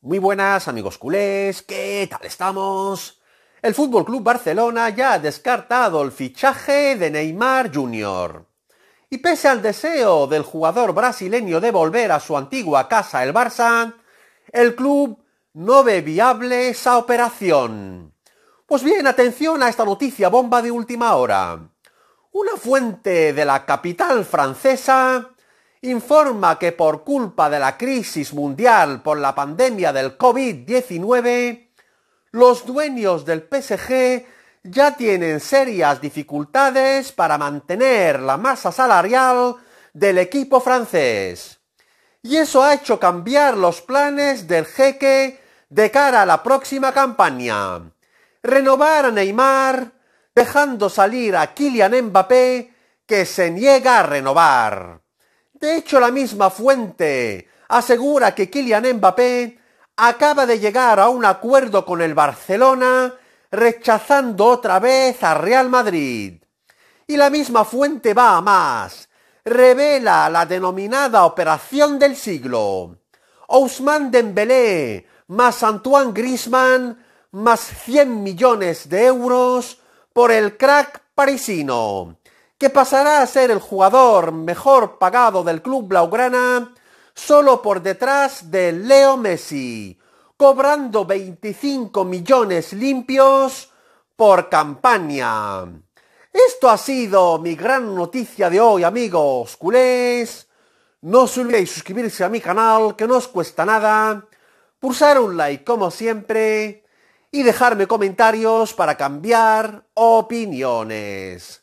Muy buenas amigos culés, ¿qué tal estamos? El Fútbol Club Barcelona ya ha descartado el fichaje de Neymar Jr. Y pese al deseo del jugador brasileño de volver a su antigua casa el Barça, el club no ve viable esa operación. Pues bien, atención a esta noticia bomba de última hora. Una fuente de la capital francesa informa que por culpa de la crisis mundial por la pandemia del COVID-19, los dueños del PSG ya tienen serias dificultades para mantener la masa salarial del equipo francés. Y eso ha hecho cambiar los planes del jeque de cara a la próxima campaña. Renovar a Neymar, dejando salir a Kylian Mbappé, que se niega a renovar. De hecho, la misma fuente asegura que Kylian Mbappé acaba de llegar a un acuerdo con el Barcelona, rechazando otra vez a Real Madrid. Y la misma fuente va a más. Revela la denominada operación del siglo. Ousmane Dembélé más Antoine Griezmann más 100 millones de euros por el crack parisino que pasará a ser el jugador mejor pagado del club blaugrana solo por detrás de Leo Messi, cobrando 25 millones limpios por campaña. Esto ha sido mi gran noticia de hoy, amigos culés. No os olvidéis suscribirse a mi canal, que no os cuesta nada, pulsar un like como siempre y dejarme comentarios para cambiar opiniones.